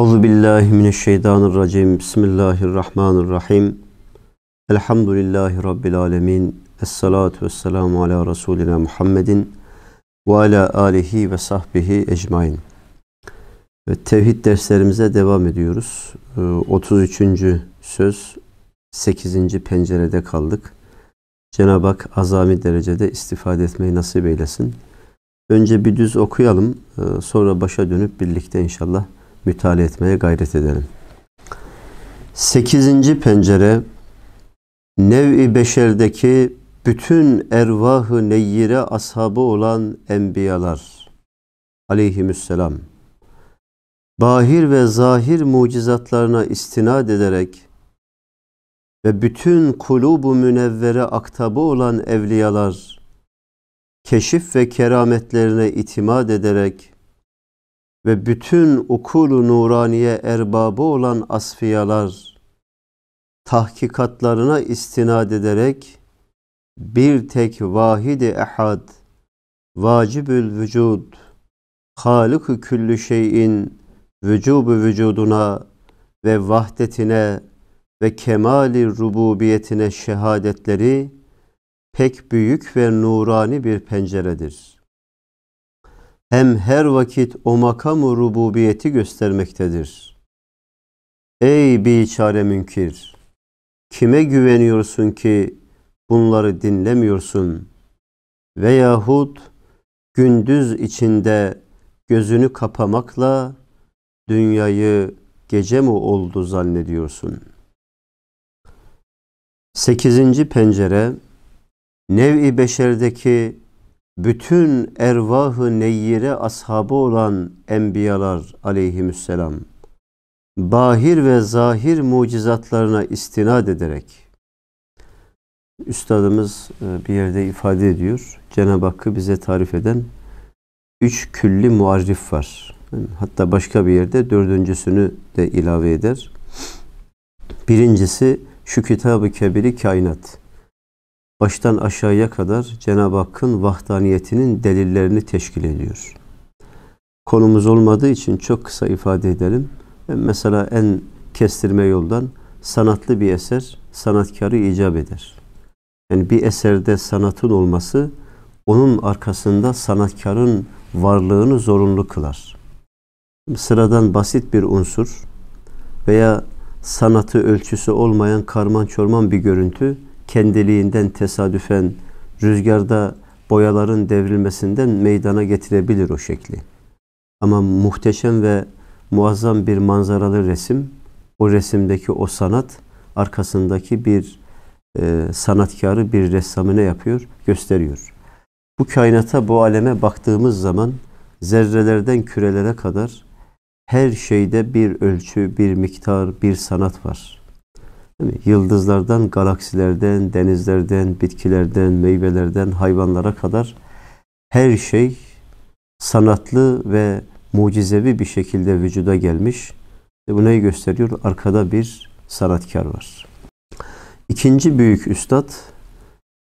Euzu billahi mineşşeytanirracim. Bismillahirrahmanirrahim. Elhamdülillahi rabbil alamin. Essalatu vesselamu ala rasulina Muhammedin ve ala alihi ve sahbihi ecmaîn. Ve tevhid derslerimize devam ediyoruz. 33. Ee, söz 8. pencerede kaldık. Cenab-ı Hak azami derecede istifade etmeyi nasip eylesin. Önce bir düz okuyalım, ee, sonra başa dönüp birlikte inşallah mütale etmeye gayret edelim. Sekizinci pencere Nev-i Beşer'deki bütün ervahı neyire ashabı olan enbiyalar aleyhisselam bahir ve zahir mucizatlarına istinad ederek ve bütün kulubu münevvere aktabı olan evliyalar keşif ve kerametlerine itimat ederek ve bütün ukulu nuraniye erbabı olan asfiyalar tahkikatlarına istinad ederek bir tek vahidi ehad, vacibül vücud, halık küllü şeyin vücubu vücuduna ve vahdetine ve kemali rububiyetine şehadetleri pek büyük ve nurani bir penceredir.'' hem her vakit o makamı rububiyeti göstermektedir. Ey biçare münkir! Kime güveniyorsun ki bunları dinlemiyorsun? Veyahut gündüz içinde gözünü kapamakla dünyayı gece mi oldu zannediyorsun? Sekizinci pencere Nev-i Beşer'deki bütün ervahı neyyire ashabı olan enbiyalar aleyhisselam bahir ve zahir mucizatlarına istinad ederek üstadımız e, bir yerde ifade ediyor. Cenab-ı Hakk'ı bize tarif eden üç külli muarrif var. Hatta başka bir yerde dördüncüsünü de ilave eder. Birincisi şu kitabı kebiri kainat baştan aşağıya kadar Cenab-ı Hakk'ın vahdaniyetinin delillerini teşkil ediyor. Konumuz olmadığı için çok kısa ifade edelim. Mesela en kestirme yoldan sanatlı bir eser sanatkarı icap eder. Yani bir eserde sanatın olması onun arkasında sanatkarın varlığını zorunlu kılar. Sıradan basit bir unsur veya sanatı ölçüsü olmayan karman çorman bir görüntü kendiliğinden tesadüfen rüzgarda boyaların devrilmesinden meydana getirebilir o şekli. Ama muhteşem ve muazzam bir manzaralı resim, o resimdeki o sanat arkasındaki bir e, sanatkarı, bir ressamı ne yapıyor? Gösteriyor. Bu kainata, bu aleme baktığımız zaman zerrelerden kürelere kadar her şeyde bir ölçü, bir miktar, bir sanat var. Yıldızlardan, galaksilerden, denizlerden, bitkilerden, meyvelerden, hayvanlara kadar her şey sanatlı ve mucizevi bir şekilde vücuda gelmiş. Bu neyi gösteriyor? Arkada bir sanatkar var. İkinci büyük üstad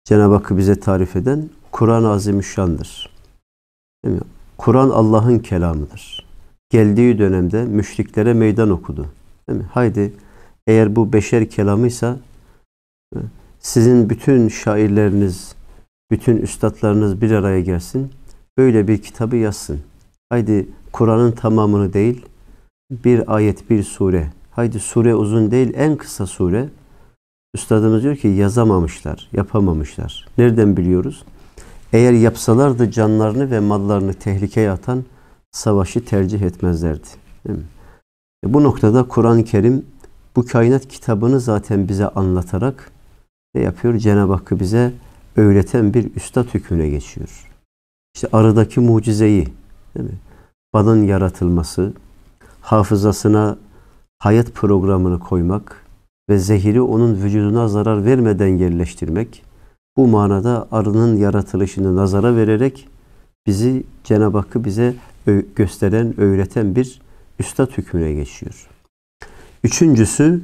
Cenab-ı Hakk'ı bize tarif eden Kur'an-ı Azimüşşan'dır. Kur'an Allah'ın kelamıdır. Geldiği dönemde müşriklere meydan okudu. Değil mi? Haydi eğer bu beşer kelamıysa sizin bütün şairleriniz, bütün üstadlarınız bir araya gelsin. Böyle bir kitabı yazsın. Haydi Kur'an'ın tamamını değil, bir ayet, bir sure. Haydi sure uzun değil, en kısa sure. Üstadımız diyor ki yazamamışlar, yapamamışlar. Nereden biliyoruz? Eğer yapsalardı canlarını ve mallarını tehlikeye atan savaşı tercih etmezlerdi. Değil mi? E, bu noktada Kur'an-ı Kerim bu kainat kitabını zaten bize anlatarak ne yapıyor? Cenab-ı Hakk'ı bize öğreten bir üstad hükmüne geçiyor. İşte arıdaki mucizeyi, değil mi? balın yaratılması, hafızasına hayat programını koymak ve zehiri onun vücuduna zarar vermeden yerleştirmek, bu manada arının yaratılışını nazara vererek bizi Cenab-ı Hakk'ı bize gösteren, öğreten bir üstad hükmüne geçiyor. Üçüncüsü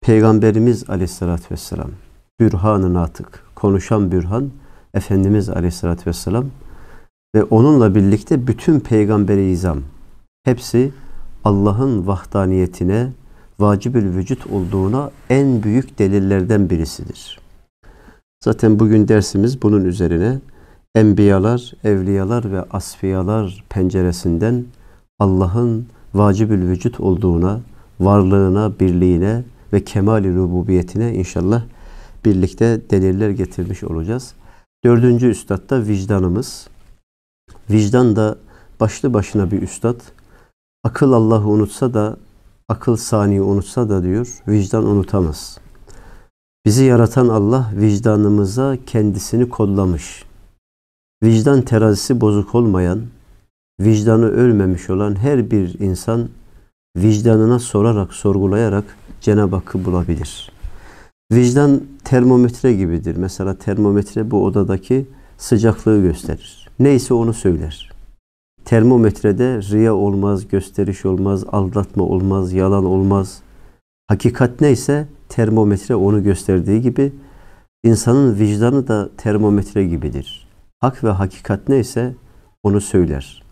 Peygamberimiz aleyhissalatü vesselam. Bürhan-ı Natık, konuşan Bürhan, Efendimiz aleyhissalatü vesselam ve onunla birlikte bütün peygamberi izam. Hepsi Allah'ın vahdaniyetine, vacibül vücut olduğuna en büyük delillerden birisidir. Zaten bugün dersimiz bunun üzerine enbiyalar, evliyalar ve asfiyalar penceresinden Allah'ın vacibül vücut olduğuna, varlığına, birliğine ve kemali rububiyetine inşallah birlikte deliller getirmiş olacağız. Dördüncü üstad da vicdanımız. Vicdan da başlı başına bir üstad. Akıl Allah'ı unutsa da, akıl saniyi unutsa da diyor, vicdan unutamaz. Bizi yaratan Allah vicdanımıza kendisini kodlamış. Vicdan terazisi bozuk olmayan, vicdanı ölmemiş olan her bir insan vicdanına sorarak, sorgulayarak Cenab-ı Hakk'ı bulabilir. Vicdan termometre gibidir. Mesela termometre bu odadaki sıcaklığı gösterir. Neyse onu söyler. Termometrede riya olmaz, gösteriş olmaz, aldatma olmaz, yalan olmaz. Hakikat neyse termometre onu gösterdiği gibi insanın vicdanı da termometre gibidir. Hak ve hakikat neyse onu söyler.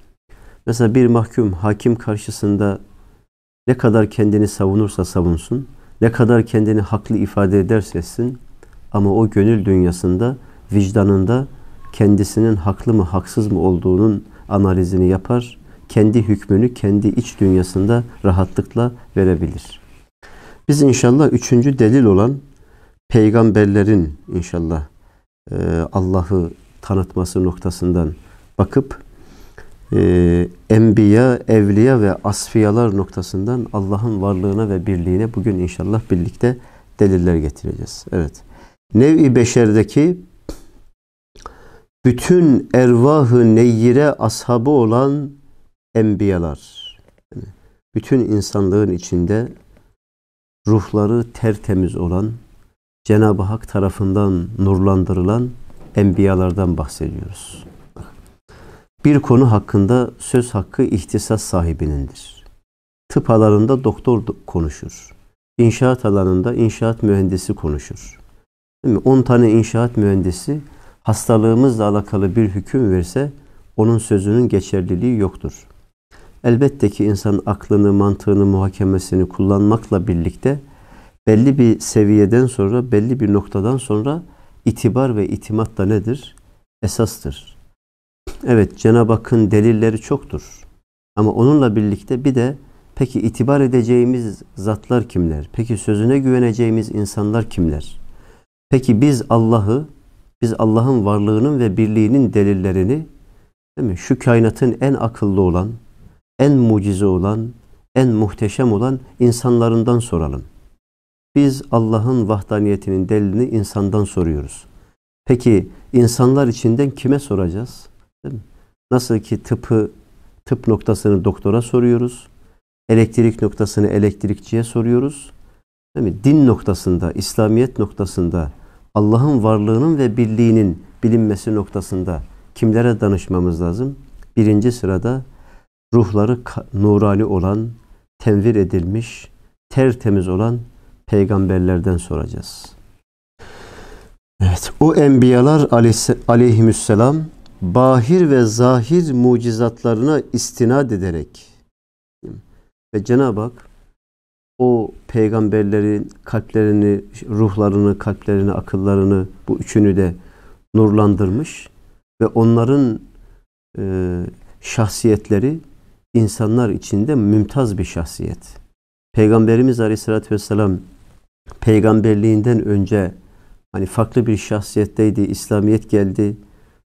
Mesela bir mahkum hakim karşısında ne kadar kendini savunursa savunsun, ne kadar kendini haklı ifade ederse etsin ama o gönül dünyasında, vicdanında kendisinin haklı mı haksız mı olduğunun analizini yapar, kendi hükmünü kendi iç dünyasında rahatlıkla verebilir. Biz inşallah üçüncü delil olan peygamberlerin inşallah Allah'ı tanıtması noktasından bakıp e, enbiya, evliya ve asfiyalar noktasından Allah'ın varlığına ve birliğine bugün inşallah birlikte deliller getireceğiz. Evet. Nevi beşerdeki bütün ervahı neyire ashabı olan enbiyalar. Yani bütün insanlığın içinde ruhları tertemiz olan, Cenab-ı Hak tarafından nurlandırılan enbiyalardan bahsediyoruz bir konu hakkında söz hakkı ihtisas sahibinindir. Tıp alanında doktor konuşur. İnşaat alanında inşaat mühendisi konuşur. Değil mi? 10 tane inşaat mühendisi hastalığımızla alakalı bir hüküm verse onun sözünün geçerliliği yoktur. Elbette ki insan aklını, mantığını, muhakemesini kullanmakla birlikte belli bir seviyeden sonra, belli bir noktadan sonra itibar ve itimat da nedir? Esastır. Evet Cenab-ı Hakk'ın delilleri çoktur. Ama onunla birlikte bir de peki itibar edeceğimiz zatlar kimler? Peki sözüne güveneceğimiz insanlar kimler? Peki biz Allah'ı, biz Allah'ın varlığının ve birliğinin delillerini değil mi? şu kainatın en akıllı olan, en mucize olan, en muhteşem olan insanlarından soralım. Biz Allah'ın vahdaniyetinin delilini insandan soruyoruz. Peki insanlar içinden kime soracağız? Nasıl ki tıpı tıp noktasını doktora soruyoruz. Elektrik noktasını elektrikçiye soruyoruz. Değil mi? Din noktasında, İslamiyet noktasında, Allah'ın varlığının ve birliğinin bilinmesi noktasında kimlere danışmamız lazım? Birinci sırada ruhları nurani olan, tenvir edilmiş, tertemiz olan peygamberlerden soracağız. Evet, o enbiyalar aleyhisselam bahir ve zahir mucizatlarına istinad ederek ve Cenab-ı Hak o peygamberlerin kalplerini, ruhlarını, kalplerini, akıllarını bu üçünü de nurlandırmış ve onların e, şahsiyetleri insanlar içinde mümtaz bir şahsiyet. Peygamberimiz Aleyhisselatü Vesselam peygamberliğinden önce hani farklı bir şahsiyetteydi, İslamiyet geldi,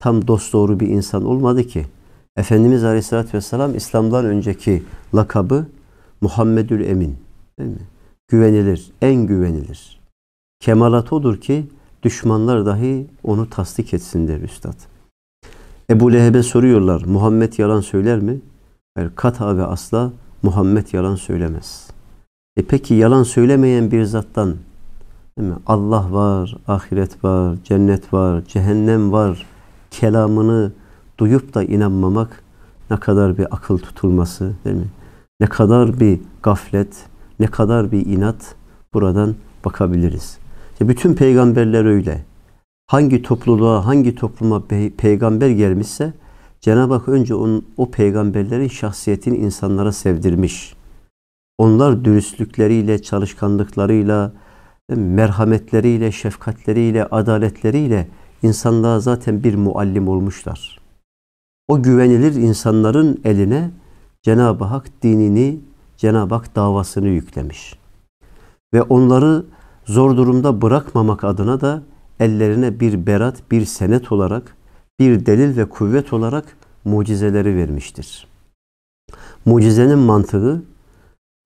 tam dost doğru bir insan olmadı ki. Efendimiz Aleyhisselatü Vesselam İslam'dan önceki lakabı Muhammedül Emin. Değil mi? Güvenilir, en güvenilir. Kemalat odur ki düşmanlar dahi onu tasdik etsin der üstad. Ebu Leheb'e soruyorlar Muhammed yalan söyler mi? Hayır, kata ve asla Muhammed yalan söylemez. E peki yalan söylemeyen bir zattan değil mi? Allah var, ahiret var, cennet var, cehennem var kelamını duyup da inanmamak ne kadar bir akıl tutulması değil mi? Ne kadar bir gaflet, ne kadar bir inat buradan bakabiliriz. İşte bütün peygamberler öyle. Hangi topluluğa, hangi topluma pe peygamber gelmişse Cenab-ı Hak önce onun, o peygamberlerin şahsiyetini insanlara sevdirmiş. Onlar dürüstlükleriyle, çalışkanlıklarıyla, merhametleriyle, şefkatleriyle, adaletleriyle insanlığa zaten bir muallim olmuşlar. O güvenilir insanların eline Cenab-ı Hak dinini, Cenab-ı Hak davasını yüklemiş. Ve onları zor durumda bırakmamak adına da ellerine bir berat, bir senet olarak, bir delil ve kuvvet olarak mucizeleri vermiştir. Mucizenin mantığı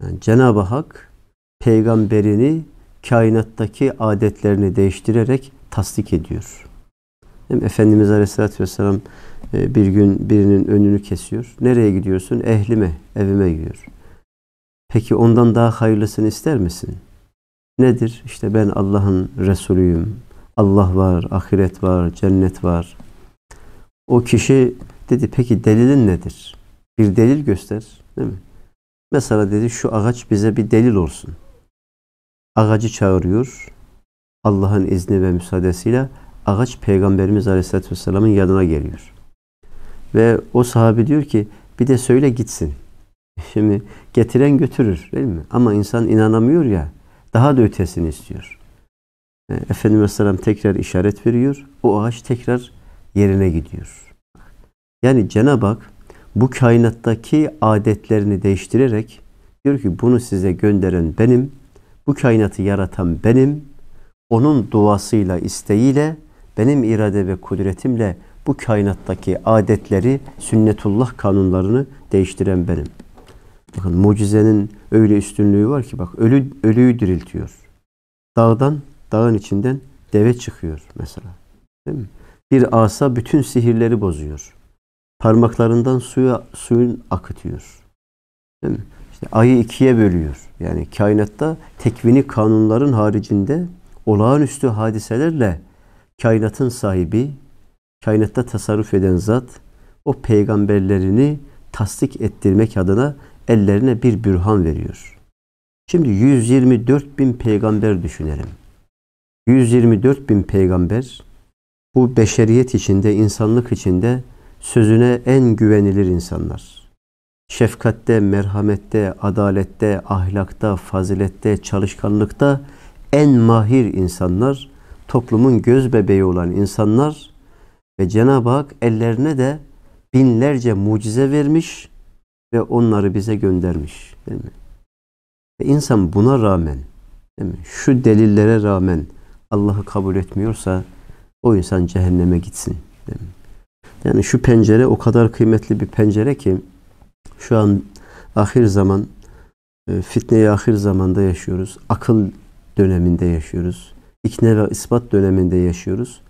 yani Cenab-ı Hak peygamberini kainattaki adetlerini değiştirerek tasdik ediyor. Değil Efendimiz Aleyhisselatü Vesselam e, bir gün birinin önünü kesiyor. Nereye gidiyorsun? Ehlime, evime gidiyor. Peki ondan daha hayırlısını ister misin? Nedir? İşte ben Allah'ın Resulüyüm. Allah var, ahiret var, cennet var. O kişi dedi peki delilin nedir? Bir delil göster. Değil mi? Mesela dedi şu ağaç bize bir delil olsun. Ağacı çağırıyor. Allah'ın izni ve müsaadesiyle ağaç Peygamberimiz Aleyhisselatü Vesselam'ın yanına geliyor. Ve o sahabe diyor ki bir de söyle gitsin. Şimdi getiren götürür değil mi? Ama insan inanamıyor ya daha da ötesini istiyor. E, Efendimiz Aleyhisselam tekrar işaret veriyor. O ağaç tekrar yerine gidiyor. Yani Cenab-ı Hak bu kainattaki adetlerini değiştirerek diyor ki bunu size gönderen benim, bu kainatı yaratan benim, onun duasıyla, isteğiyle benim irade ve kudretimle bu kainattaki adetleri, sünnetullah kanunlarını değiştiren benim. Bakın mucizenin öyle üstünlüğü var ki bak ölü, ölüyü diriltiyor. Dağdan, dağın içinden deve çıkıyor mesela. Değil mi? Bir asa bütün sihirleri bozuyor. Parmaklarından suya suyun akıtıyor. Değil mi? İşte ayı ikiye bölüyor. Yani kainatta tekvini kanunların haricinde olağanüstü hadiselerle kainatın sahibi, kainatta tasarruf eden zat o peygamberlerini tasdik ettirmek adına ellerine bir bürhan veriyor. Şimdi 124 bin peygamber düşünelim. 124 bin peygamber bu beşeriyet içinde, insanlık içinde sözüne en güvenilir insanlar. Şefkatte, merhamette, adalette, ahlakta, fazilette, çalışkanlıkta en mahir insanlar toplumun göz bebeği olan insanlar ve Cenab-ı Hak ellerine de binlerce mucize vermiş ve onları bize göndermiş. Değil mi? Ve insan buna rağmen, değil mi? şu delillere rağmen Allah'ı kabul etmiyorsa o insan cehenneme gitsin. Değil mi? Yani şu pencere o kadar kıymetli bir pencere ki şu an ahir zaman e, fitneyi ahir zamanda yaşıyoruz. Akıl döneminde yaşıyoruz ikna ve ispat döneminde yaşıyoruz.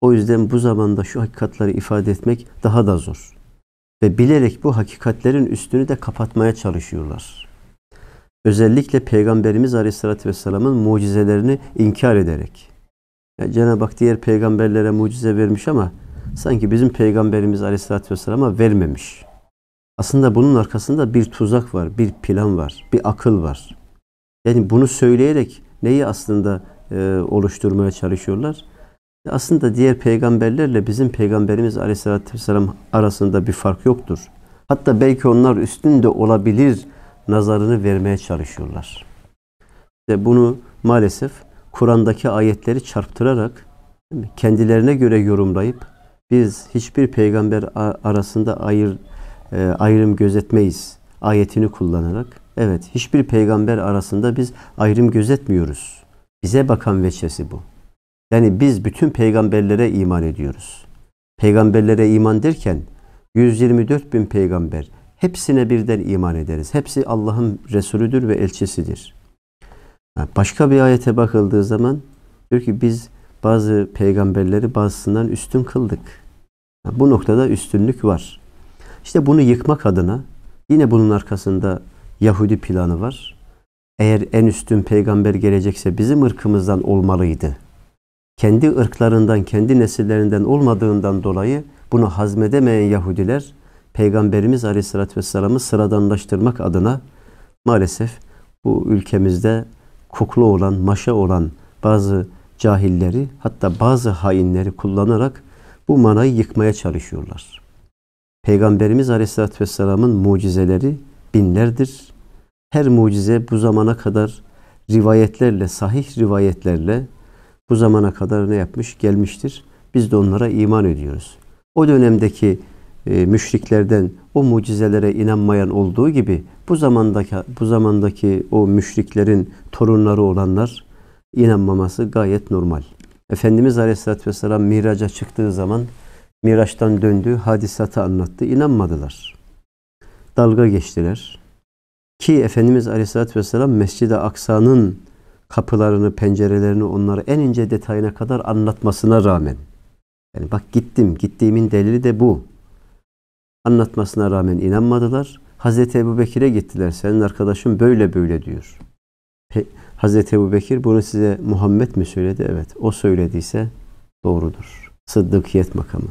O yüzden bu zamanda şu hakikatleri ifade etmek daha da zor. Ve bilerek bu hakikatlerin üstünü de kapatmaya çalışıyorlar. Özellikle Peygamberimiz Aleyhisselatü Vesselam'ın mucizelerini inkar ederek. Yani Cenab-ı Hak diğer peygamberlere mucize vermiş ama sanki bizim Peygamberimiz Aleyhisselatü Vesselam'a vermemiş. Aslında bunun arkasında bir tuzak var, bir plan var, bir akıl var. Yani bunu söyleyerek neyi aslında e, oluşturmaya çalışıyorlar. Aslında diğer peygamberlerle bizim peygamberimiz Aleyhisselatü Vesselam arasında bir fark yoktur. Hatta belki onlar üstün de olabilir nazarını vermeye çalışıyorlar. İşte bunu maalesef Kur'an'daki ayetleri çarptırarak kendilerine göre yorumlayıp biz hiçbir peygamber arasında ayır, e, ayrım gözetmeyiz ayetini kullanarak evet hiçbir peygamber arasında biz ayrım gözetmiyoruz bize bakan veçesi bu. Yani biz bütün peygamberlere iman ediyoruz. Peygamberlere iman derken 124 bin peygamber hepsine birden iman ederiz. Hepsi Allah'ın Resulüdür ve elçisidir. Başka bir ayete bakıldığı zaman diyor ki biz bazı peygamberleri bazısından üstün kıldık. Bu noktada üstünlük var. İşte bunu yıkmak adına yine bunun arkasında Yahudi planı var eğer en üstün peygamber gelecekse bizim ırkımızdan olmalıydı. Kendi ırklarından, kendi nesillerinden olmadığından dolayı bunu hazmedemeyen Yahudiler Peygamberimiz Aleyhisselatü Vesselam'ı sıradanlaştırmak adına maalesef bu ülkemizde kuklu olan, maşa olan bazı cahilleri hatta bazı hainleri kullanarak bu manayı yıkmaya çalışıyorlar. Peygamberimiz Aleyhisselatü Vesselam'ın mucizeleri binlerdir her mucize bu zamana kadar rivayetlerle, sahih rivayetlerle bu zamana kadar ne yapmış? Gelmiştir. Biz de onlara iman ediyoruz. O dönemdeki e, müşriklerden o mucizelere inanmayan olduğu gibi bu zamandaki bu zamandaki o müşriklerin torunları olanlar inanmaması gayet normal. Efendimiz Aleyhisselatü Vesselam miraça çıktığı zaman Miraç'tan döndü hadisatı anlattı. inanmadılar Dalga geçtiler. Ki Efendimiz Aleyhisselatü Vesselam Mescid-i Aksa'nın kapılarını, pencerelerini onları en ince detayına kadar anlatmasına rağmen yani bak gittim, gittiğimin delili de bu. Anlatmasına rağmen inanmadılar. Hazreti Ebu Bekir'e gittiler. Senin arkadaşın böyle böyle diyor. Pe Hazreti Ebu Bekir bunu size Muhammed mi söyledi? Evet. O söylediyse doğrudur. Sıddıkiyet makamı.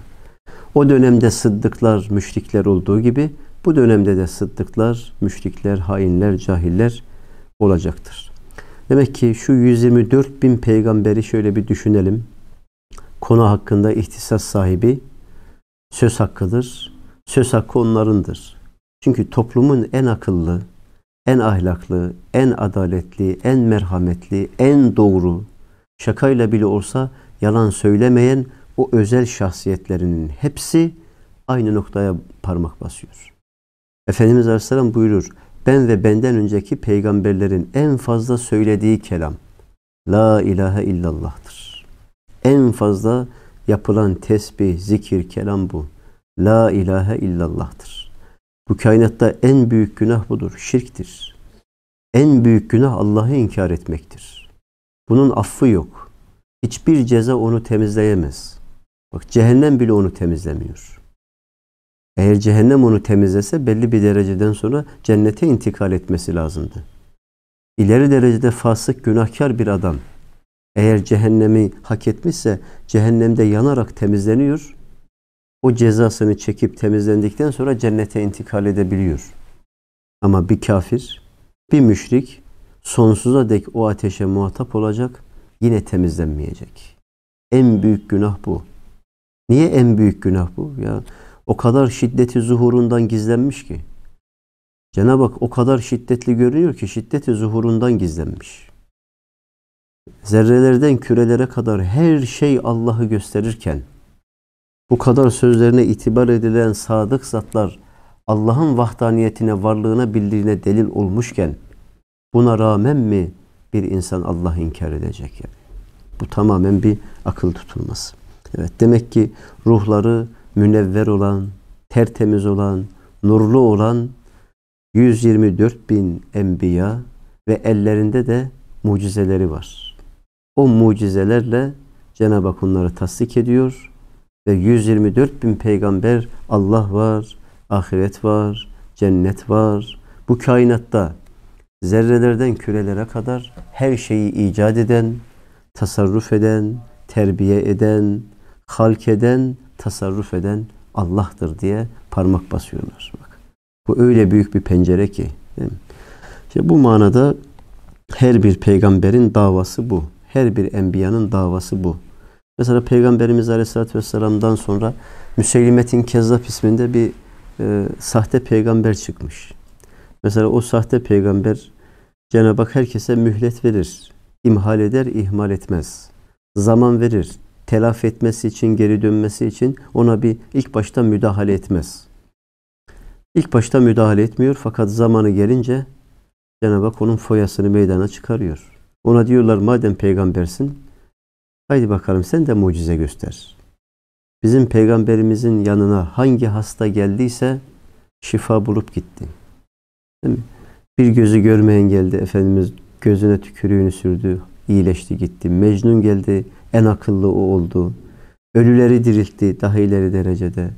O dönemde sıddıklar, müşrikler olduğu gibi bu dönemde de sıddıklar, müşrikler, hainler, cahiller olacaktır. Demek ki şu 124 bin peygamberi şöyle bir düşünelim. Konu hakkında ihtisas sahibi söz hakkıdır. Söz hakkı onlarındır. Çünkü toplumun en akıllı, en ahlaklı, en adaletli, en merhametli, en doğru, şakayla bile olsa yalan söylemeyen o özel şahsiyetlerinin hepsi aynı noktaya parmak basıyor. Efendimiz Aleyhisselam buyurur. Ben ve benden önceki peygamberlerin en fazla söylediği kelam La ilahe illallah'tır. En fazla yapılan tesbih, zikir, kelam bu. La ilahe illallah'tır. Bu kainatta en büyük günah budur, şirktir. En büyük günah Allah'ı inkar etmektir. Bunun affı yok. Hiçbir ceza onu temizleyemez. Bak cehennem bile onu temizlemiyor. Eğer cehennem onu temizlese belli bir dereceden sonra cennete intikal etmesi lazımdı. İleri derecede fasık, günahkar bir adam eğer cehennemi hak etmişse cehennemde yanarak temizleniyor. O cezasını çekip temizlendikten sonra cennete intikal edebiliyor. Ama bir kafir, bir müşrik sonsuza dek o ateşe muhatap olacak, yine temizlenmeyecek. En büyük günah bu. Niye en büyük günah bu? Ya o kadar şiddeti zuhurundan gizlenmiş ki. Cenab-ı Hak o kadar şiddetli görünüyor ki şiddeti zuhurundan gizlenmiş. Zerrelerden kürelere kadar her şey Allah'ı gösterirken bu kadar sözlerine itibar edilen sadık zatlar Allah'ın vahdaniyetine, varlığına, bildiğine delil olmuşken buna rağmen mi bir insan Allah inkar edecek yani? Bu tamamen bir akıl tutulması. Evet demek ki ruhları münevver olan, tertemiz olan, nurlu olan 124 bin enbiya ve ellerinde de mucizeleri var. O mucizelerle Cenab-ı Hak onları tasdik ediyor ve 124 bin peygamber Allah var, ahiret var, cennet var. Bu kainatta zerrelerden kürelere kadar her şeyi icat eden, tasarruf eden, terbiye eden, halk eden tasarruf eden Allah'tır diye parmak basıyorlar. Bak. Bu öyle büyük bir pencere ki. Değil mi? İşte bu manada her bir peygamberin davası bu. Her bir enbiyanın davası bu. Mesela Peygamberimiz Aleyhisselatü Vesselam'dan sonra Müseylimet'in Kezzap isminde bir e, sahte peygamber çıkmış. Mesela o sahte peygamber Cenab-ı Hak herkese mühlet verir. imhal eder, ihmal etmez. Zaman verir, telafi etmesi için, geri dönmesi için ona bir ilk başta müdahale etmez. İlk başta müdahale etmiyor fakat zamanı gelince Cenab-ı Hak onun foyasını meydana çıkarıyor. Ona diyorlar madem peygambersin haydi bakalım sen de mucize göster. Bizim peygamberimizin yanına hangi hasta geldiyse şifa bulup gitti. Değil mi? Bir gözü görmeyen geldi Efendimiz gözüne tükürüğünü sürdü, iyileşti gitti. Mecnun geldi, en akıllı o oldu. Ölüleri diriltti daha ileri derecede.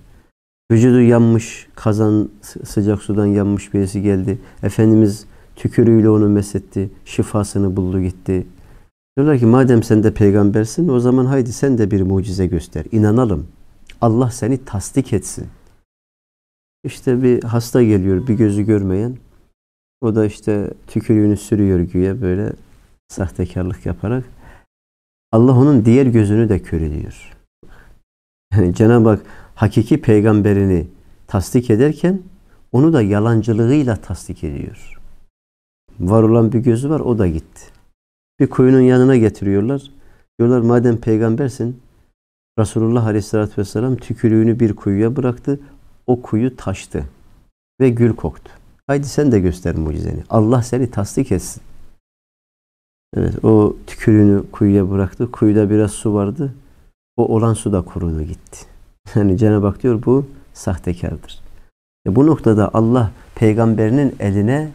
Vücudu yanmış, kazan sıcak sudan yanmış birisi geldi. Efendimiz tükürüğüyle onu mesetti. Şifasını buldu gitti. Diyorlar ki madem sen de peygambersin o zaman haydi sen de bir mucize göster. İnanalım. Allah seni tasdik etsin. İşte bir hasta geliyor bir gözü görmeyen. O da işte tükürüğünü sürüyor güya böyle sahtekarlık yaparak. Allah onun diğer gözünü de kör ediyor. Yani Cenab-ı Hak hakiki peygamberini tasdik ederken onu da yalancılığıyla tasdik ediyor. Var olan bir gözü var o da gitti. Bir kuyunun yanına getiriyorlar. Diyorlar madem peygambersin Resulullah Aleyhisselatü Vesselam tükürüğünü bir kuyuya bıraktı. O kuyu taştı ve gül koktu. Haydi sen de göster mucizeni. Allah seni tasdik etsin. Evet o tükürüğünü kuyuya bıraktı. Kuyuda biraz su vardı. O olan su da kurudu gitti. Yani Cenab-ı Hak diyor bu sahtekardır. E bu noktada Allah peygamberinin eline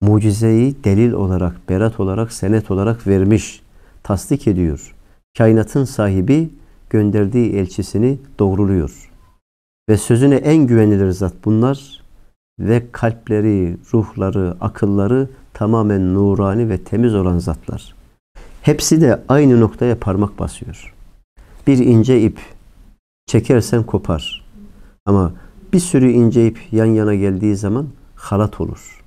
mucizeyi delil olarak, berat olarak, senet olarak vermiş. Tasdik ediyor. Kainatın sahibi gönderdiği elçisini doğruluyor. Ve sözüne en güvenilir zat bunlar ve kalpleri, ruhları, akılları tamamen nurani ve temiz olan zatlar. Hepsi de aynı noktaya parmak basıyor. Bir ince ip çekersen kopar. Ama bir sürü ince ip yan yana geldiği zaman halat olur.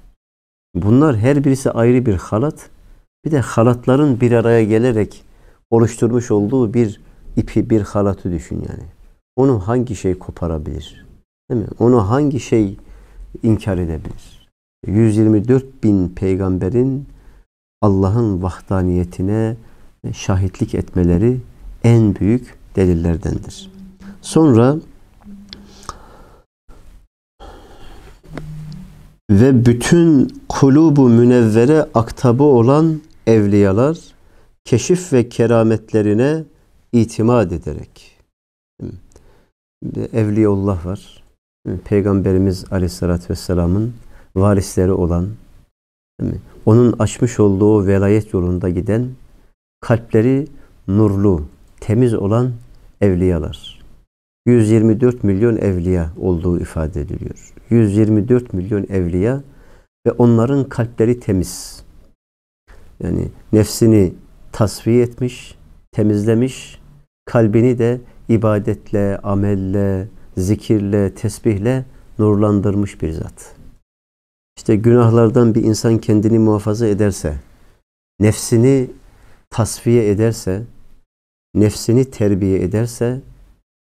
Bunlar her birisi ayrı bir halat. Bir de halatların bir araya gelerek oluşturmuş olduğu bir ipi, bir halatı düşün yani. Onu hangi şey koparabilir? Değil mi? Onu hangi şey inkar edebilir. 124 bin peygamberin Allah'ın vahdaniyetine e, şahitlik etmeleri en büyük delillerdendir. Sonra ve bütün kulubu münevvere aktabı olan evliyalar keşif ve kerametlerine itimat ederek Evliyaullah var. Peygamberimiz Aleyhisselatü Vesselam'ın varisleri olan, onun açmış olduğu velayet yolunda giden, kalpleri nurlu, temiz olan evliyalar. 124 milyon evliya olduğu ifade ediliyor. 124 milyon evliya ve onların kalpleri temiz. Yani nefsini tasfiye etmiş, temizlemiş, kalbini de ibadetle, amelle, zikirle, tesbihle nurlandırmış bir zat. İşte günahlardan bir insan kendini muhafaza ederse, nefsini tasfiye ederse, nefsini terbiye ederse,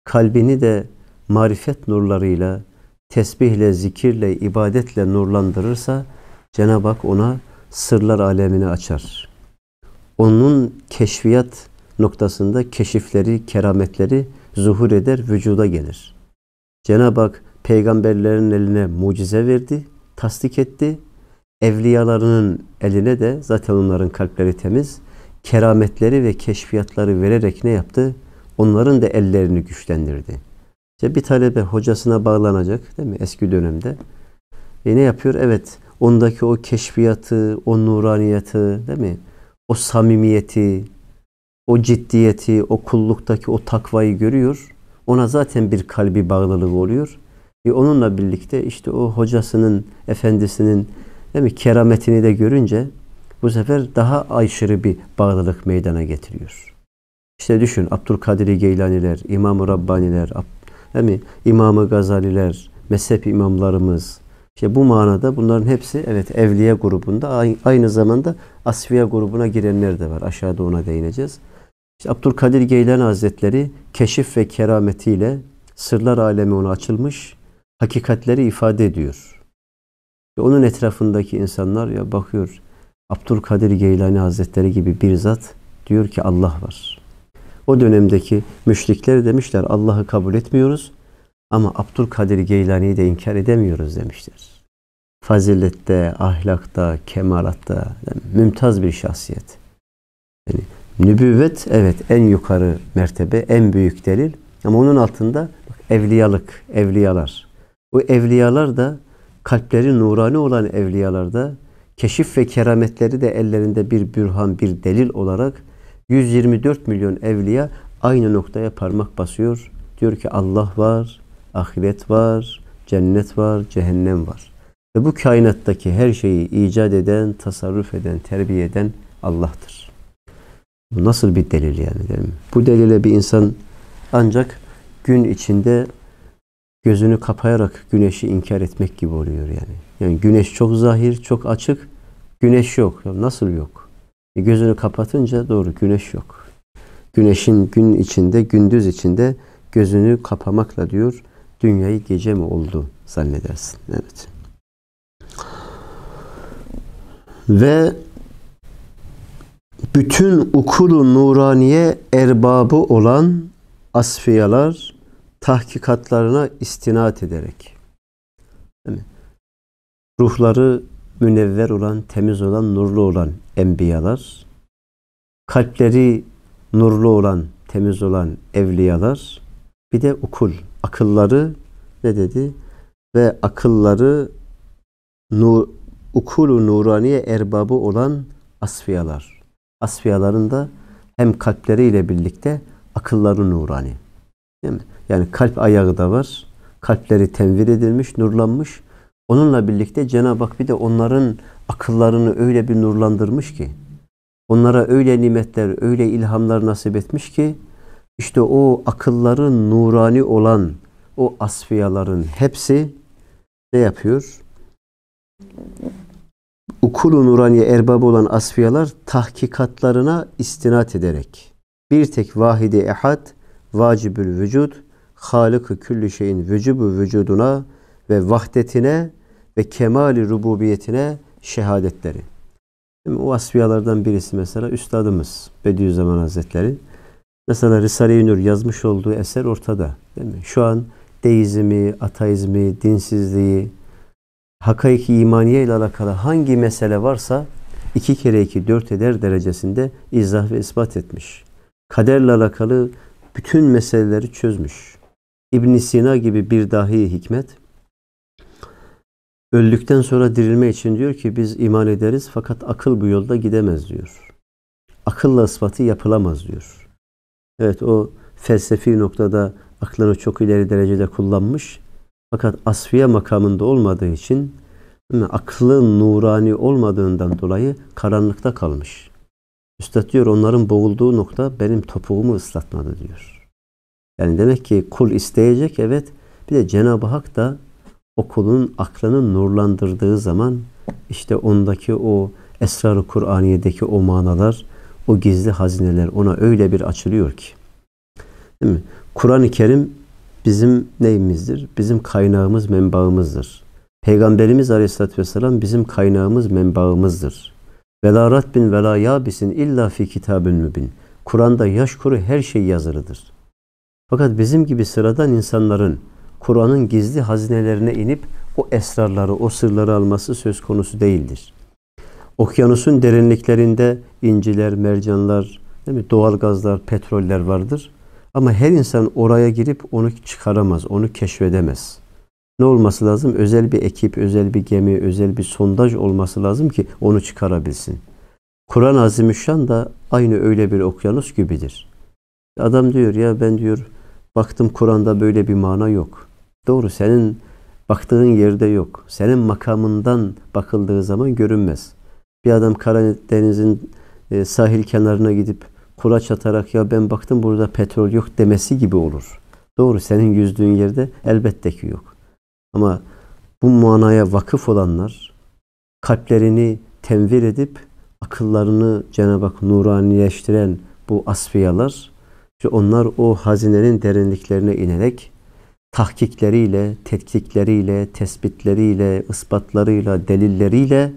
kalbini de marifet nurlarıyla, tesbihle, zikirle, ibadetle nurlandırırsa, Cenab-ı Hak ona sırlar alemini açar. Onun keşfiyat noktasında keşifleri, kerametleri zuhur eder, vücuda gelir. Cenab-ı Hak peygamberlerin eline mucize verdi, tasdik etti. Evliyalarının eline de zaten onların kalpleri temiz. Kerametleri ve keşfiyatları vererek ne yaptı? Onların da ellerini güçlendirdi. İşte bir talebe hocasına bağlanacak değil mi eski dönemde? E ne yapıyor? Evet ondaki o keşfiyatı, o nuraniyeti değil mi? O samimiyeti, o ciddiyeti, o kulluktaki o takvayı görüyor ona zaten bir kalbi bağlılığı oluyor. E onunla birlikte işte o hocasının, efendisinin değil mi, kerametini de görünce bu sefer daha aşırı bir bağlılık meydana getiriyor. İşte düşün Abdülkadir Geylaniler, İmam-ı Rabbaniler, değil mi? İmam-ı Gazaliler, mezhep imamlarımız. İşte bu manada bunların hepsi evet evliya grubunda aynı zamanda asfiya grubuna girenler de var. Aşağıda ona değineceğiz. İşte Abdülkadir Geylani Hazretleri keşif ve kerametiyle sırlar alemi ona açılmış, hakikatleri ifade ediyor. Ve onun etrafındaki insanlar ya bakıyor Abdülkadir Geylani Hazretleri gibi bir zat diyor ki Allah var. O dönemdeki müşrikler demişler Allah'ı kabul etmiyoruz ama Abdülkadir Geylani'yi de inkar edemiyoruz demişler. Fazilette, ahlakta, kemalatta yani mümtaz bir şahsiyet. Yani Nübüvvet evet en yukarı mertebe, en büyük delil. Ama onun altında bak, evliyalık, evliyalar. Bu evliyalar da kalpleri nurani olan evliyalar da keşif ve kerametleri de ellerinde bir bürhan, bir delil olarak 124 milyon evliya aynı noktaya parmak basıyor. Diyor ki Allah var, ahiret var, cennet var, cehennem var. Ve bu kainattaki her şeyi icat eden, tasarruf eden, terbiye eden Allah'tır. Nasıl bir delil yani derim. Bu delile bir insan ancak gün içinde gözünü kapayarak güneşi inkar etmek gibi oluyor yani. Yani güneş çok zahir, çok açık. Güneş yok. Ya nasıl yok? E gözünü kapatınca doğru güneş yok. Güneşin gün içinde, gündüz içinde gözünü kapamakla diyor dünyayı gece mi oldu zannedersin. Evet. Ve bütün ukulu nuraniye erbabı olan asfiyalar tahkikatlarına istinat ederek yani ruhları münevver olan, temiz olan, nurlu olan enbiyalar, kalpleri nurlu olan, temiz olan evliyalar, bir de ukul, akılları ne dedi? Ve akılları nur, ukulu nuraniye erbabı olan asfiyalar. Asfiyaların da hem kalpleriyle birlikte akılları nurani. Değil mi? Yani kalp ayağı da var. Kalpleri tenvir edilmiş, nurlanmış. Onunla birlikte Cenab-ı Hak bir de onların akıllarını öyle bir nurlandırmış ki onlara öyle nimetler, öyle ilhamlar nasip etmiş ki işte o akılları nurani olan o asfiyaların hepsi ne yapıyor? ukulu nuraniye erbabı olan asfiyalar tahkikatlarına istinat ederek bir tek vahidi ehad, vacibül vücud, halık küllü şeyin vücubu vücuduna ve vahdetine ve kemali rububiyetine şehadetleri. o asfiyalardan birisi mesela Üstadımız Bediüzzaman Hazretleri. Mesela Risale-i Nur yazmış olduğu eser ortada. Değil mi? Şu an deizmi, ateizmi, dinsizliği, hakaiki imaniye ile alakalı hangi mesele varsa iki kere iki dört eder derecesinde izah ve ispat etmiş. Kaderle alakalı bütün meseleleri çözmüş. İbn Sina gibi bir dahi hikmet öldükten sonra dirilme için diyor ki biz iman ederiz fakat akıl bu yolda gidemez diyor. Akılla ispatı yapılamaz diyor. Evet o felsefi noktada aklını çok ileri derecede kullanmış fakat asfiye makamında olmadığı için aklı nurani olmadığından dolayı karanlıkta kalmış. Üstad diyor onların boğulduğu nokta benim topuğumu ıslatmadı diyor. Yani demek ki kul isteyecek evet bir de Cenab-ı Hak da o kulun aklını nurlandırdığı zaman işte ondaki o esrar-ı Kur'aniye'deki o manalar, o gizli hazineler ona öyle bir açılıyor ki. Değil mi? Kur'an-ı Kerim bizim neyimizdir? Bizim kaynağımız, menbaımızdır. Peygamberimiz Aleyhisselatü Vesselam bizim kaynağımız, menbaımızdır. Vela ratbin vela yabisin illa fi kitabün mübin. Kur'an'da yaş kuru her şey yazılıdır. Fakat bizim gibi sıradan insanların Kur'an'ın gizli hazinelerine inip o esrarları, o sırları alması söz konusu değildir. Okyanusun derinliklerinde inciler, mercanlar, değil mi? doğal gazlar, petroller vardır. Ama her insan oraya girip onu çıkaramaz, onu keşfedemez. Ne olması lazım? Özel bir ekip, özel bir gemi, özel bir sondaj olması lazım ki onu çıkarabilsin. Kur'an Azimüşşan da aynı öyle bir okyanus gibidir. Adam diyor ya ben diyor baktım Kur'an'da böyle bir mana yok. Doğru senin baktığın yerde yok. Senin makamından bakıldığı zaman görünmez. Bir adam Karadeniz'in e, sahil kenarına gidip kura çatarak ya ben baktım burada petrol yok demesi gibi olur. Doğru senin yüzdüğün yerde elbette ki yok. Ama bu manaya vakıf olanlar kalplerini tenvir edip akıllarını Cenab-ı Hak nuranileştiren bu asfiyalar işte onlar o hazinenin derinliklerine inerek tahkikleriyle, tetkikleriyle, tespitleriyle, ispatlarıyla, delilleriyle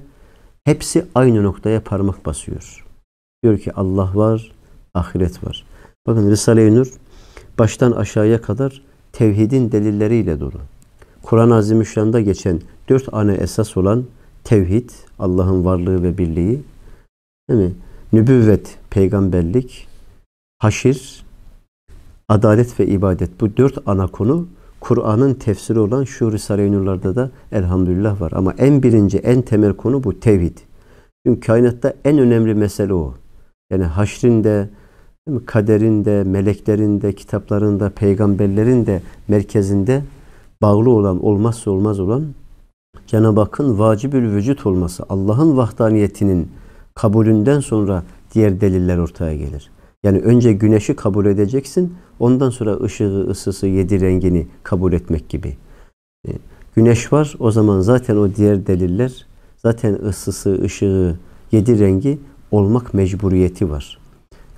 hepsi aynı noktaya parmak basıyor. Diyor ki Allah var, ahiret var. Bakın Risale-i Nur baştan aşağıya kadar tevhidin delilleriyle dolu. Kur'an-ı Azimüşşan'da geçen dört ana esas olan tevhid, Allah'ın varlığı ve birliği, değil mi? nübüvvet, peygamberlik, haşir, adalet ve ibadet. Bu dört ana konu Kur'an'ın tefsiri olan şu Risale-i Nur'larda da elhamdülillah var. Ama en birinci, en temel konu bu tevhid. Çünkü kainatta en önemli mesele o. Yani haşrin de, değil mi? kaderin de, meleklerin de, kitapların da, peygamberlerin de merkezinde bağlı olan, olmazsa olmaz olan Cenab-ı Hakk'ın vacibül vücut olması, Allah'ın vahdaniyetinin kabulünden sonra diğer deliller ortaya gelir. Yani önce güneşi kabul edeceksin, ondan sonra ışığı, ısısı, yedi rengini kabul etmek gibi. E, güneş var, o zaman zaten o diğer deliller, zaten ısısı, ışığı, yedi rengi olmak mecburiyeti var.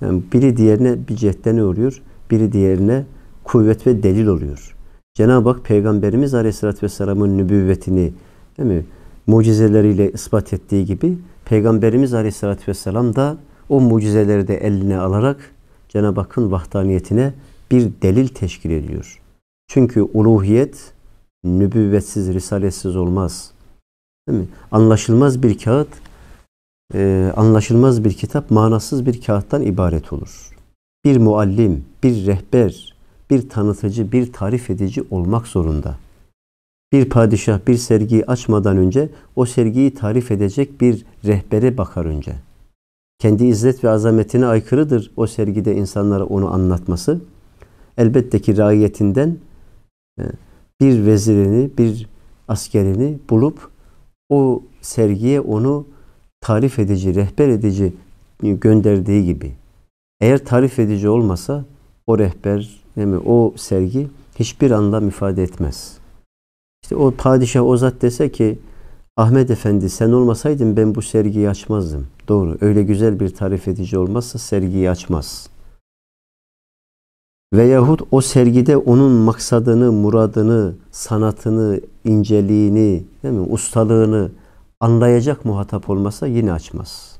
Yani biri diğerine bir cihette oluyor? Biri diğerine kuvvet ve delil oluyor. Cenab-ı Hak Peygamberimiz Aleyhisselatü Vesselam'ın nübüvvetini değil mi? mucizeleriyle ispat ettiği gibi Peygamberimiz Aleyhisselatü Vesselam da o mucizeleri de eline alarak Cenab-ı Hakk'ın vahdaniyetine bir delil teşkil ediyor. Çünkü uluhiyet nübüvvetsiz, risaletsiz olmaz. Değil mi? Anlaşılmaz bir kağıt e, anlaşılmaz bir kitap manasız bir kağıttan ibaret olur. Bir muallim, bir rehber, bir tanıtıcı, bir tarif edici olmak zorunda. Bir padişah bir sergiyi açmadan önce o sergiyi tarif edecek bir rehbere bakar önce. Kendi izzet ve azametine aykırıdır o sergide insanlara onu anlatması. Elbette ki raiyetinden e, bir vezirini, bir askerini bulup o sergiye onu tarif edici, rehber edici gönderdiği gibi. Eğer tarif edici olmasa o rehber, yani o sergi hiçbir anlam ifade etmez. İşte o padişah o zat dese ki Ahmet Efendi sen olmasaydın ben bu sergiyi açmazdım. Doğru. Öyle güzel bir tarif edici olmazsa sergiyi açmaz. Veyahut o sergide onun maksadını, muradını, sanatını, inceliğini, değil mi? ustalığını, anlayacak muhatap olmasa yine açmaz.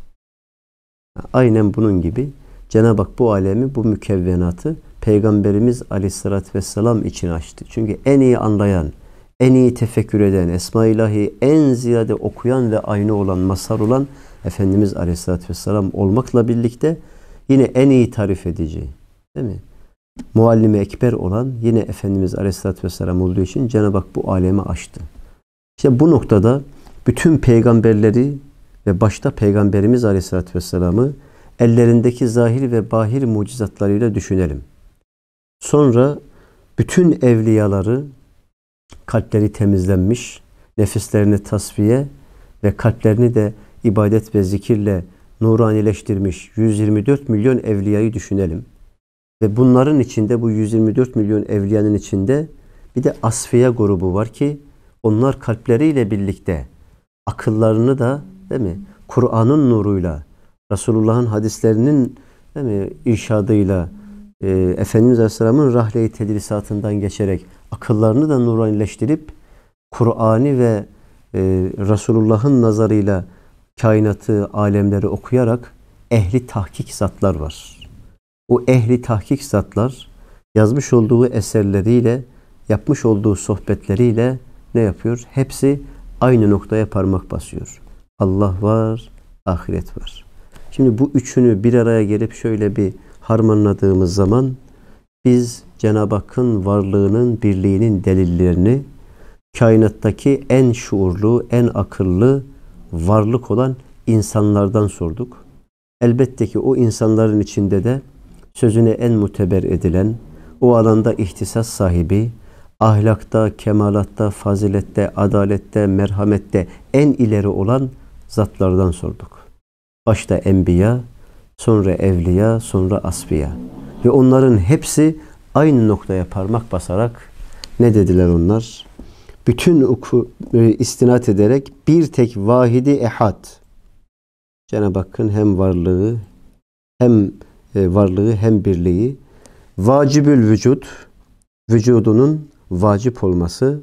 Aynen bunun gibi Cenab-ı Hak bu alemi, bu mükevvenatı Peygamberimiz aleyhissalatü vesselam için açtı. Çünkü en iyi anlayan, en iyi tefekkür eden, Esma-i İlahi en ziyade okuyan ve aynı olan, masar olan Efendimiz aleyhissalatü vesselam olmakla birlikte yine en iyi tarif edici, değil mi? Muallime Ekber olan yine Efendimiz aleyhissalatü vesselam olduğu için Cenab-ı Hak bu alemi açtı. İşte bu noktada bütün peygamberleri ve başta Peygamberimiz Aleyhisselatü Vesselam'ı ellerindeki zahir ve bahir mucizatlarıyla düşünelim. Sonra bütün evliyaları kalpleri temizlenmiş, nefislerini tasfiye ve kalplerini de ibadet ve zikirle nuranileştirmiş 124 milyon evliyayı düşünelim. Ve bunların içinde bu 124 milyon evliyanın içinde bir de asfiye grubu var ki onlar kalpleriyle birlikte akıllarını da değil mi? Kur'an'ın nuruyla, Resulullah'ın hadislerinin değil mi? irşadıyla, e, Efendimiz Aleyhisselam'ın rahle-i tedrisatından geçerek akıllarını da nuranileştirip Kur'an'ı ve e, Resulullah'ın nazarıyla kainatı, alemleri okuyarak ehli tahkik zatlar var. O ehli tahkik zatlar yazmış olduğu eserleriyle, yapmış olduğu sohbetleriyle ne yapıyor? Hepsi aynı noktaya parmak basıyor. Allah var, ahiret var. Şimdi bu üçünü bir araya gelip şöyle bir harmanladığımız zaman biz Cenab-ı Hakk'ın varlığının, birliğinin delillerini kainattaki en şuurlu, en akıllı varlık olan insanlardan sorduk. Elbette ki o insanların içinde de sözüne en muteber edilen, o alanda ihtisas sahibi, ahlakta, kemalatta, fazilette, adalette, merhamette en ileri olan zatlardan sorduk. Başta enbiya, sonra evliya, sonra Asbiya Ve onların hepsi aynı noktaya parmak basarak ne dediler onlar? Bütün uku, e, istinat ederek bir tek vahidi ehad. Cenab-ı Hakk'ın hem varlığı hem e, varlığı hem birliği vacibül vücut vücudunun vacip olması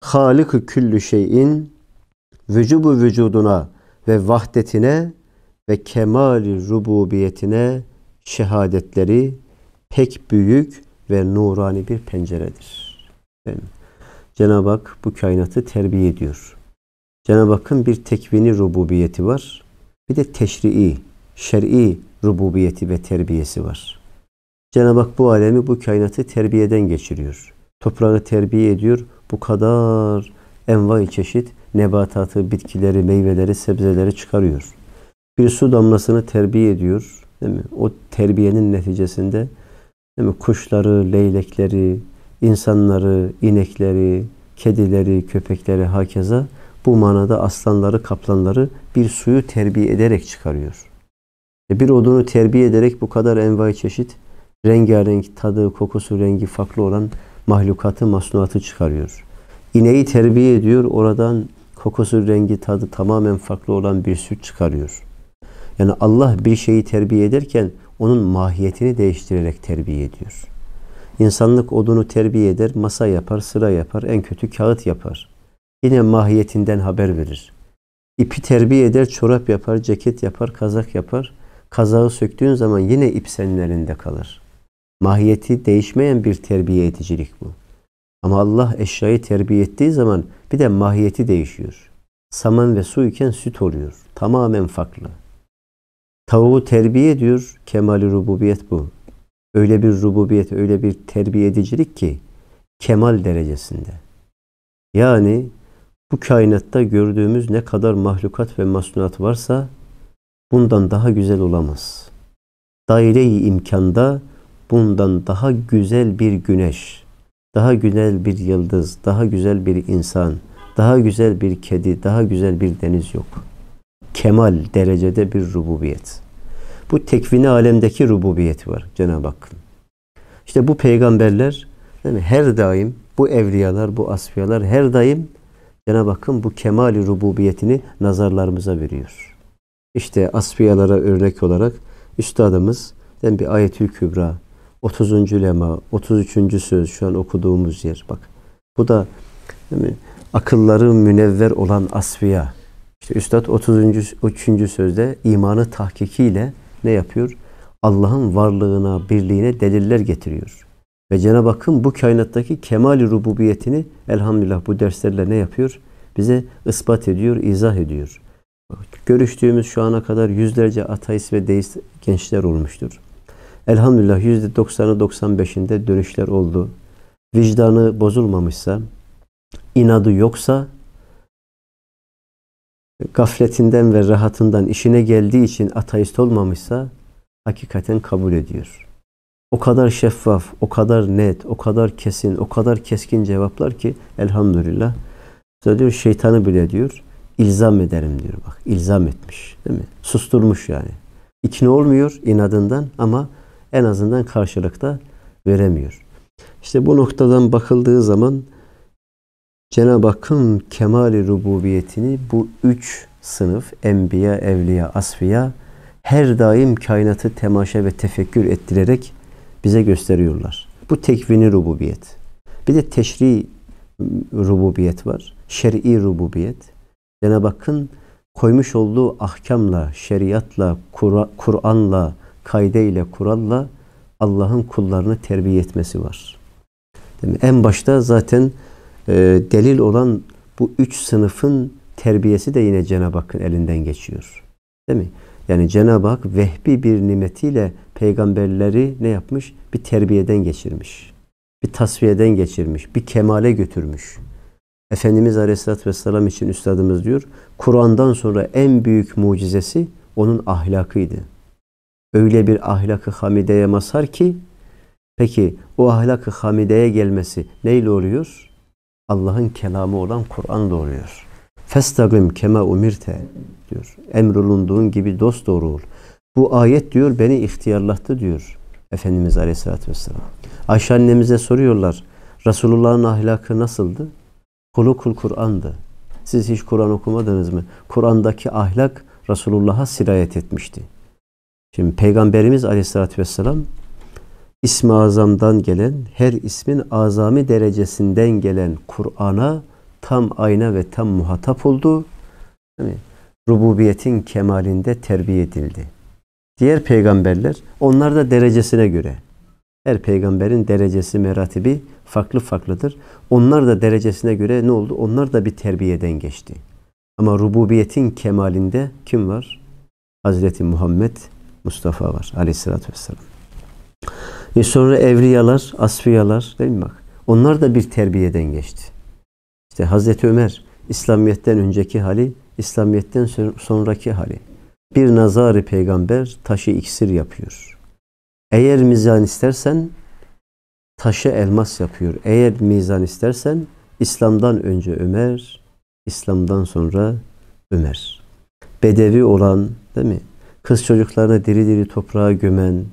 Halık-ı küllü şeyin vücubu vücuduna ve vahdetine ve kemali rububiyetine şehadetleri pek büyük ve nurani bir penceredir. Yani Cenab-ı Hak bu kainatı terbiye ediyor. Cenab-ı Hakk'ın bir tekvini rububiyeti var. Bir de teşrii, şer'i rububiyeti ve terbiyesi var. Cenab-ı Hak bu alemi, bu kainatı terbiyeden geçiriyor toprağı terbiye ediyor. Bu kadar envai çeşit nebatatı, bitkileri, meyveleri, sebzeleri çıkarıyor. Bir su damlasını terbiye ediyor. Değil mi? O terbiyenin neticesinde değil mi? kuşları, leylekleri, insanları, inekleri, kedileri, köpekleri hakeza bu manada aslanları, kaplanları bir suyu terbiye ederek çıkarıyor. E, bir odunu terbiye ederek bu kadar envai çeşit rengarenk tadı, kokusu, rengi farklı olan mahlukatı, masnuatı çıkarıyor. İneği terbiye ediyor, oradan kokusu, rengi, tadı tamamen farklı olan bir süt çıkarıyor. Yani Allah bir şeyi terbiye ederken onun mahiyetini değiştirerek terbiye ediyor. İnsanlık odunu terbiye eder, masa yapar, sıra yapar, en kötü kağıt yapar. Yine mahiyetinden haber verir. İpi terbiye eder, çorap yapar, ceket yapar, kazak yapar. Kazağı söktüğün zaman yine ip senlerinde kalır mahiyeti değişmeyen bir terbiye edicilik bu. Ama Allah eşyayı terbiye ettiği zaman bir de mahiyeti değişiyor. Saman ve su iken süt oluyor. Tamamen farklı. Tavuğu terbiye ediyor. Kemal-i rububiyet bu. Öyle bir rububiyet, öyle bir terbiye edicilik ki kemal derecesinde. Yani bu kainatta gördüğümüz ne kadar mahlukat ve masnuat varsa bundan daha güzel olamaz. Daire-i imkanda bundan daha güzel bir güneş, daha güzel bir yıldız, daha güzel bir insan, daha güzel bir kedi, daha güzel bir deniz yok. Kemal derecede bir rububiyet. Bu tekvini alemdeki rububiyeti var Cenab-ı Hakk'ın. İşte bu peygamberler değil mi? her daim bu evliyalar, bu asfiyalar her daim Cenab-ı Hakk'ın bu kemali rububiyetini nazarlarımıza veriyor. İşte asfiyalara örnek olarak üstadımız bir ayetül kübra 30. lema, 33. söz şu an okuduğumuz yer bak. Bu da değil mi? akılları münevver olan asfiya. İşte Üstad 33. sözde imanı tahkikiyle ne yapıyor? Allah'ın varlığına, birliğine deliller getiriyor. Ve Cenab-ı Hakk'ın bu kainattaki kemali rububiyetini elhamdülillah bu derslerle ne yapıyor? Bize ispat ediyor, izah ediyor. Görüştüğümüz şu ana kadar yüzlerce ateist ve deist gençler olmuştur elhamdülillah %90'ı 95'inde dönüşler oldu. Vicdanı bozulmamışsa, inadı yoksa, gafletinden ve rahatından işine geldiği için ateist olmamışsa hakikaten kabul ediyor. O kadar şeffaf, o kadar net, o kadar kesin, o kadar keskin cevaplar ki elhamdülillah. Sonra diyor şeytanı bile diyor ilzam ederim diyor bak. ilzam etmiş değil mi? Susturmuş yani. İkna olmuyor inadından ama en azından karşılıkta veremiyor. İşte bu noktadan bakıldığı zaman Cenab-ı Hakk'ın kemali rububiyetini bu üç sınıf enbiya, evliya, asfiya her daim kainatı temaşa ve tefekkür ettirerek bize gösteriyorlar. Bu tekvini rububiyet. Bir de teşri ıı, rububiyet var. Şer'i rububiyet. Cenab-ı Hakk'ın koymuş olduğu ahkamla, şeriatla, Kur'an'la, Kur Kayde ile kuralla Allah'ın kullarını terbiye etmesi var. Değil mi? En başta zaten e, delil olan bu üç sınıfın terbiyesi de yine Cenab-ı Hakk'ın elinden geçiyor. Değil mi? Yani Cenab-ı Hak vehbi bir nimetiyle peygamberleri ne yapmış? Bir terbiyeden geçirmiş. Bir tasfiyeden geçirmiş. Bir kemale götürmüş. Efendimiz Aleyhisselatü Vesselam için üstadımız diyor, Kur'an'dan sonra en büyük mucizesi onun ahlakıydı öyle bir ahlakı hamideye masar ki peki o ahlakı hamideye gelmesi neyle oluyor? Allah'ın kelamı olan Kur'an oluyor. Festagim kema umirte diyor. Emrolunduğun gibi dost doğru ol. Bu ayet diyor beni ihtiyarlattı diyor. Efendimiz Aleyhisselatü Vesselam. Ayşe annemize soruyorlar. Resulullah'ın ahlakı nasıldı? Kulukul Kur'an'dı. Siz hiç Kur'an okumadınız mı? Kur'an'daki ahlak Resulullah'a sirayet etmişti. Şimdi Peygamberimiz Aleyhisselatü Vesselam İsmi Azam'dan gelen, her ismin azami derecesinden gelen Kur'an'a tam ayna ve tam muhatap oldu. Yani rububiyetin kemalinde terbiye edildi. Diğer peygamberler onlar da derecesine göre. Her peygamberin derecesi, meratibi farklı farklıdır. Onlar da derecesine göre ne oldu? Onlar da bir terbiyeden geçti. Ama rububiyetin kemalinde kim var? Hazreti Muhammed Mustafa var aleyhissalatü vesselam. E sonra evliyalar, asfiyalar değil mi bak? Onlar da bir terbiyeden geçti. İşte Hazreti Ömer İslamiyet'ten önceki hali, İslamiyet'ten sonraki hali. Bir nazarı peygamber taşı iksir yapıyor. Eğer mizan istersen taşı elmas yapıyor. Eğer mizan istersen İslam'dan önce Ömer, İslam'dan sonra Ömer. Bedevi olan değil mi? kız çocuklarını diri diri toprağa gömen,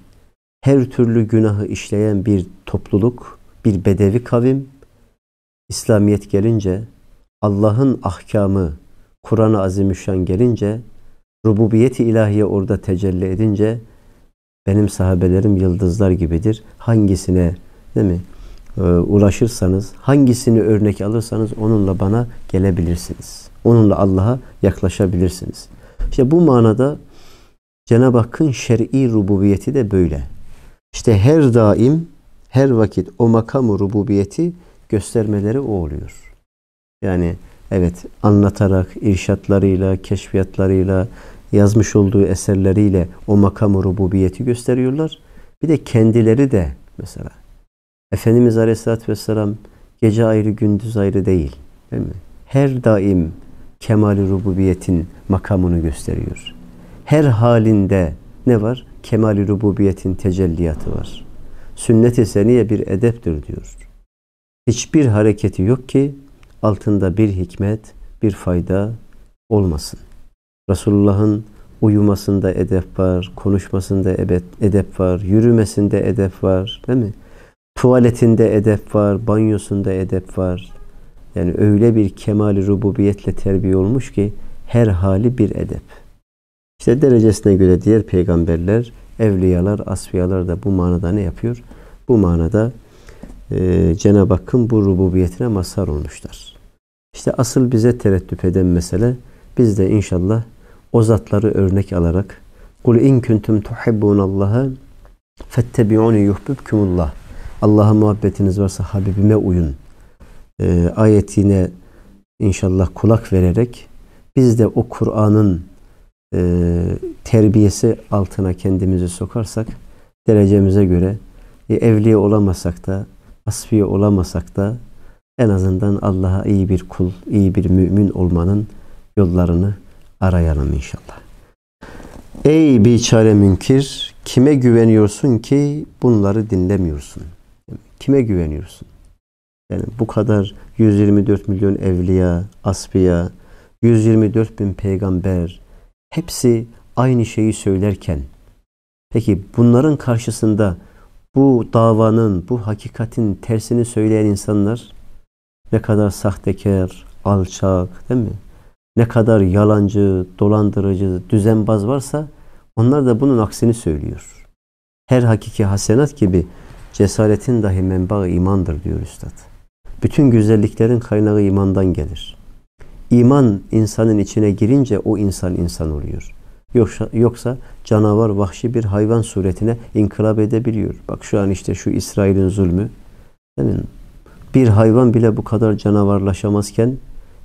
her türlü günahı işleyen bir topluluk, bir bedevi kavim, İslamiyet gelince, Allah'ın ahkamı, Kur'an-ı Azimüşşan gelince, rububiyeti ilahiye orada tecelli edince, benim sahabelerim yıldızlar gibidir. Hangisine değil mi? Ee, ulaşırsanız, hangisini örnek alırsanız onunla bana gelebilirsiniz. Onunla Allah'a yaklaşabilirsiniz. İşte bu manada Cenab-ı Hakk'ın şer'i rububiyeti de böyle. İşte her daim, her vakit o makamı rububiyeti göstermeleri o oluyor. Yani evet anlatarak, irşatlarıyla, keşfiyatlarıyla, yazmış olduğu eserleriyle o makamı rububiyeti gösteriyorlar. Bir de kendileri de mesela Efendimiz Aleyhisselatü Vesselam gece ayrı gündüz ayrı değil. Değil mi? Her daim kemali rububiyetin makamını gösteriyor her halinde ne var? Kemal-i rububiyetin tecelliyatı var. Sünnet-i seniye bir edeptir diyor. Hiçbir hareketi yok ki altında bir hikmet, bir fayda olmasın. Resulullah'ın uyumasında edep var, konuşmasında edep var, yürümesinde edep var, değil mi? Tuvaletinde edep var, banyosunda edep var. Yani öyle bir kemali rububiyetle terbiye olmuş ki her hali bir edep. İşte derecesine göre diğer peygamberler, evliyalar, asfiyalar da bu manada ne yapıyor? Bu manada e, Cenab-ı Hakk'ın bu rububiyetine mazhar olmuşlar. İşte asıl bize tereddüt eden mesele biz de inşallah o zatları örnek alarak kul in kuntum tuhibbunallaha fettebi'uni yuhibbukumullah. Allah'a muhabbetiniz varsa Habibime uyun. E, ayetine inşallah kulak vererek biz de o Kur'an'ın e, terbiyesi altına kendimizi sokarsak derecemize göre e, evliye olamasak da asfiye olamasak da en azından Allah'a iyi bir kul, iyi bir mümin olmanın yollarını arayalım inşallah. Ey biçare münkir, kime güveniyorsun ki bunları dinlemiyorsun? Kime güveniyorsun? Yani bu kadar 124 milyon evliya, asbiya, 124 bin peygamber, hepsi aynı şeyi söylerken peki bunların karşısında bu davanın, bu hakikatin tersini söyleyen insanlar ne kadar sahtekar, alçak değil mi? Ne kadar yalancı, dolandırıcı, düzenbaz varsa onlar da bunun aksini söylüyor. Her hakiki hasenat gibi cesaretin dahi menbaı imandır diyor Üstad. Bütün güzelliklerin kaynağı imandan gelir iman insanın içine girince o insan insan oluyor. Yoksa, yoksa canavar vahşi bir hayvan suretine inkılap edebiliyor. Bak şu an işte şu İsrail'in zulmü. Değil mi? Bir hayvan bile bu kadar canavarlaşamazken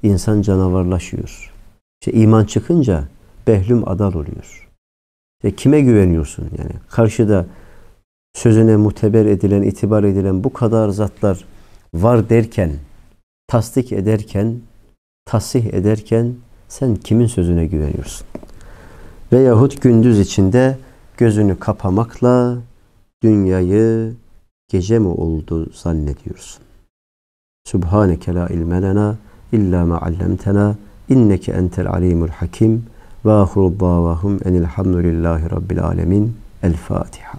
insan canavarlaşıyor. İşte iman çıkınca behlüm adal oluyor. İşte kime güveniyorsun yani? Karşıda sözüne muteber edilen, itibar edilen bu kadar zatlar var derken, tasdik ederken tasih ederken sen kimin sözüne güveniyorsun? Veyahut gündüz içinde gözünü kapamakla dünyayı gece mi oldu zannediyorsun? Subhaneke la ilme lena illa ma allamtena inneke entel alimul hakim ve ahru davahum enilhamdülillahi rabbil alemin. El Fatiha.